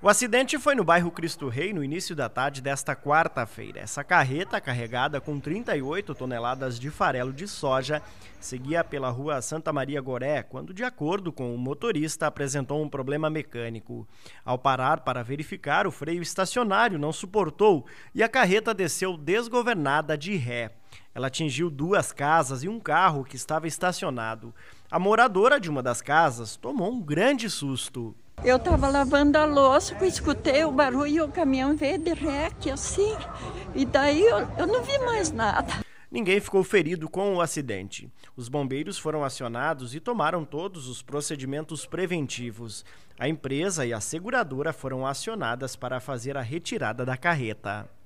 O acidente foi no bairro Cristo Rei no início da tarde desta quarta-feira. Essa carreta, carregada com 38 toneladas de farelo de soja, seguia pela rua Santa Maria Goré quando, de acordo com o motorista, apresentou um problema mecânico. Ao parar para verificar, o freio estacionário não suportou e a carreta desceu desgovernada de ré. Ela atingiu duas casas e um carro que estava estacionado. A moradora de uma das casas tomou um grande susto. Eu estava lavando a louça, eu escutei o barulho e o caminhão veio de rec, assim. E daí eu, eu não vi mais nada. Ninguém ficou ferido com o acidente. Os bombeiros foram acionados e tomaram todos os procedimentos preventivos. A empresa e a seguradora foram acionadas para fazer a retirada da carreta.